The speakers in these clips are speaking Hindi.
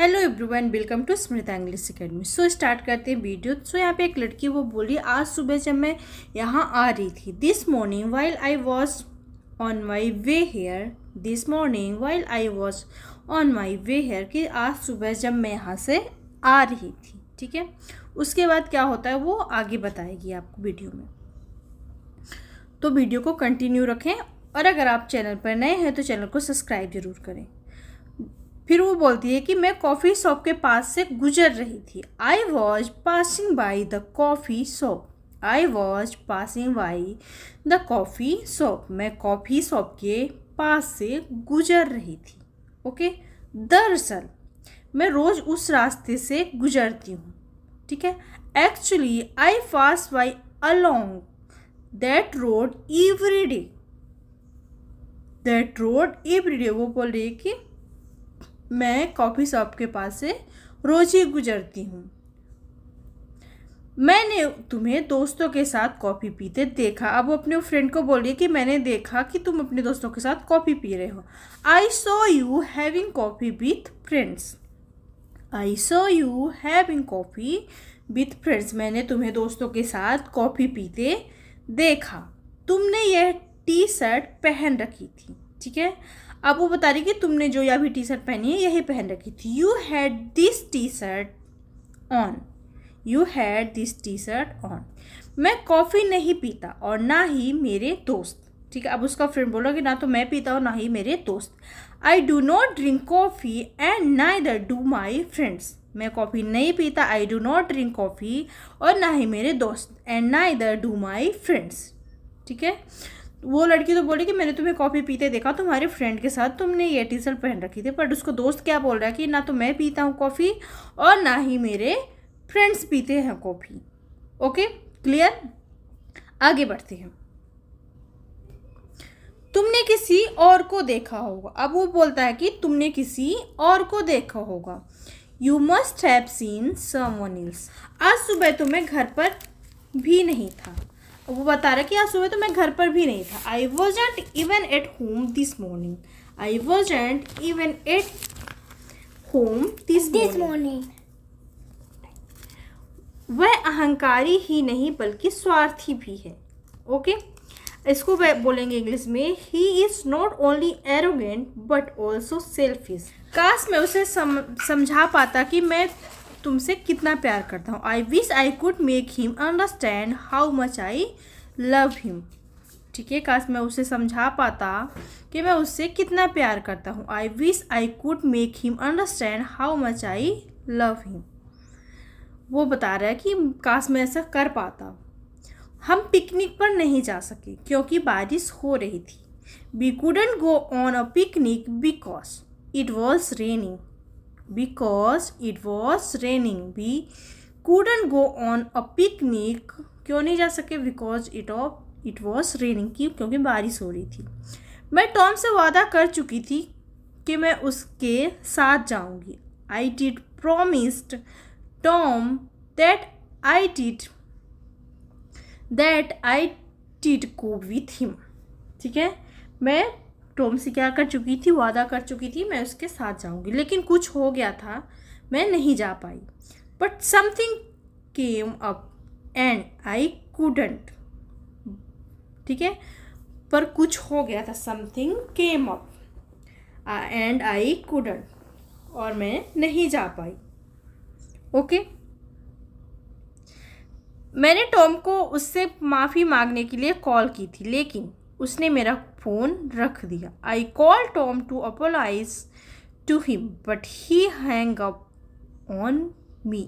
Hello everyone welcome to Smruta English academy so start करते हैं वीडियो सो so, यहाँ पे एक लड़की वो बोली आज सुबह जब मैं यहाँ आ रही थी this morning while I was on my way here this morning while I was on my way here कि आज सुबह जब मैं यहाँ से आ रही थी ठीक है उसके बाद क्या होता है वो आगे बताएगी आपको वीडियो में तो वीडियो को कंटिन्यू रखें और अगर आप चैनल पर नए हैं तो चैनल को सब्सक्राइब जरूर करें फिर वो बोलती है कि मैं कॉफ़ी शॉप के पास से गुजर रही थी I was passing by the coffee shop I was passing by the coffee shop मैं कॉफ़ी शॉप के पास से गुजर रही थी ओके दरअसल मैं रोज़ उस रास्ते से गुजरती हूँ ठीक है actually I pass by along that road every day that road every day वो बोल रही है कि मैं कॉफ़ी शॉप के पास से रोज़ ही गुजरती हूँ मैंने तुम्हें दोस्तों के साथ कॉफ़ी पीते देखा अब वो अपने फ्रेंड को बोलिए कि मैंने देखा कि तुम अपने दोस्तों के साथ कॉफ़ी पी रहे हो I saw you having coffee with friends I saw you having coffee with friends मैंने तुम्हें दोस्तों के साथ कॉफ़ी पीते देखा तुमने यह टी शर्ट पहन रखी थी ठीक है अब वो बता रही कि तुमने जो यह भी टी शर्ट पहनी है यही पहन रखी थी you had this T shirt on you had this T shirt on मैं कॉफ़ी नहीं पीता और ना ही मेरे दोस्त ठीक है अब उसका फ्रेंड बोला कि ना तो मैं पीता हूँ ना ही मेरे दोस्त I do not drink coffee and neither do my friends मैं कॉफ़ी नहीं पीता I do not drink coffee और ना ही मेरे दोस्त and neither do my friends ठीक है वो लड़की तो बोली कि मैंने तुम्हें कॉफ़ी पीते देखा तुम्हारे फ्रेंड के साथ तुमने ये टी शर्ट पहन रखी थी बट उसको दोस्त क्या बोल रहा है कि ना तो मैं पीता हूँ कॉफ़ी और ना ही मेरे फ्रेंड्स पीते हैं कॉफ़ी ओके क्लियर आगे बढ़ते हैं तुमने किसी और को देखा होगा अब वो बोलता है कि तुमने किसी और को देखा होगा you must have seen someone else आज सुबह तुम्हें तो घर पर भी नहीं था वो बता रहा कि आज सुबह तो मैं घर पर भी नहीं था I wasn't even at home this morning I wasn't even at home this this morning वह अहंकारी ही नहीं बल्कि स्वार्थी भी है ओके okay? इसको वह बोलेंगे इंग्लिश में he is not only arrogant but also selfish काश मैं उसे सम, समझा पाता कि मैं तुमसे कितना प्यार करता हूँ I wish I could make him understand how much I love him ठीक है काश मैं उसे समझा पाता कि मैं उससे कितना प्यार करता हूँ I wish I could make him understand how much I love him वो बता रहा है कि काश मैं ऐसा कर पाता हम पिकनिक पर नहीं जा सके क्योंकि बारिश हो रही थी we couldn't go on a picnic because it was raining because it was raining we couldn't go on a picnic क्यों नहीं जा सके because it of it was raining की क्योंकि बारिश हो रही थी मैं टॉम से वादा कर चुकी थी कि मैं उसके साथ जाऊंगी I did promised Tom that I did that I did go with him ठीक है मैं टॉम से क्या कर चुकी थी वादा कर चुकी थी मैं उसके साथ जाऊंगी लेकिन कुछ हो गया था मैं नहीं जा पाई but something came up and I couldn't ठीक है पर कुछ हो गया था something came up and I couldn't और मैं नहीं जा पाई ओके okay? मैंने टॉम को उससे माफ़ी मांगने के लिए कॉल की थी लेकिन उसने मेरा फ़ोन रख दिया I call Tom to apologise to him but he hang up on me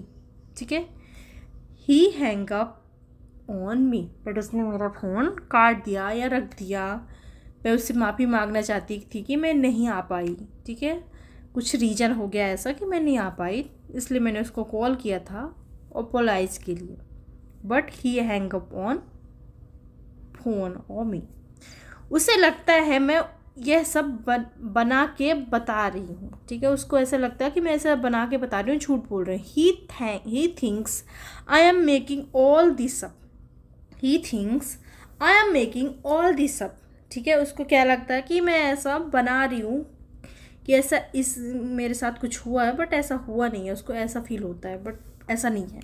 ठीक है he hang up on me but उसने मेरा फ़ोन काट दिया या रख दिया मैं उससे माफ़ी मांगना चाहती थी कि मैं नहीं आ पाई ठीक है कुछ रीज़न हो गया ऐसा कि मैं नहीं आ पाई इसलिए मैंने उसको कॉल किया था अपोलाइज के लिए but he hang up on phone और मी उसे लगता है मैं यह सब बन, बना के बता रही हूँ ठीक है उसको ऐसा लगता है कि मैं ऐसा बना के बता रही हूँ झूठ बोल रही हूँ he thank he thinks I am making all this up he thinks I am making all this up ठीक है उसको क्या लगता है कि मैं ऐसा बना रही हूँ कि ऐसा इस मेरे साथ कुछ हुआ है बट ऐसा हुआ नहीं है उसको ऐसा फील होता है बट ऐसा नहीं है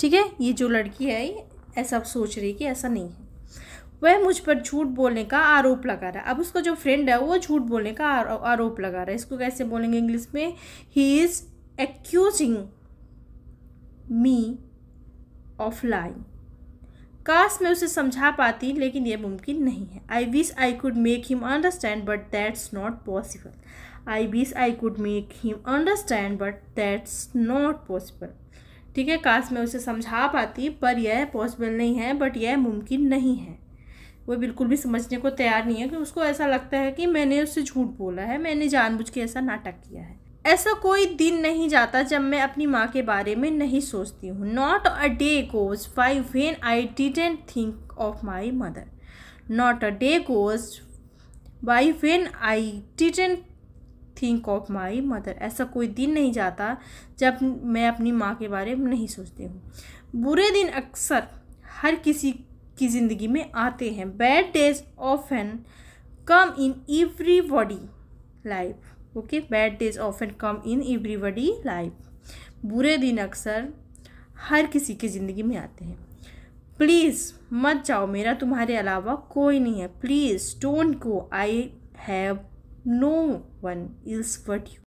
ठीक है ये जो लड़की है ऐसा सोच रही है कि ऐसा नहीं है वह मुझ पर झूठ बोलने का आरोप लगा रहा है अब उसका जो फ्रेंड है वो झूठ बोलने का आरोप लगा रहा है इसको कैसे बोलेंगे इंग्लिश में he is accusing me of lying काश मैं उसे समझा पाती लेकिन यह मुमकिन नहीं है I wish I could make him understand but that's not possible I wish I could make him understand but that's not possible ठीक है काश मैं उसे समझा पाती पर यह पॉसिबल नहीं है बट यह मुमकिन नहीं है वो बिल्कुल भी समझने को तैयार नहीं है कि उसको ऐसा लगता है कि मैंने उससे झूठ बोला है मैंने जानबूझ के ऐसा नाटक किया है ऐसा कोई दिन नहीं जाता जब मैं अपनी माँ के बारे में नहीं सोचती हूँ not a day goes by when I didn't think of my mother not a day goes by when I didn't think of my mother ऐसा कोई दिन नहीं जाता जब मैं अपनी माँ के बारे में नहीं सोचती हूँ बुरे दिन अक्सर हर किसी की ज़िंदगी में आते हैं bad days often come in everybody life okay bad days often come in everybody life बुरे दिन अक्सर हर किसी की ज़िंदगी में आते हैं प्लीज़ मत जाओ मेरा तुम्हारे अलावा कोई नहीं है please don't go I have no one else what you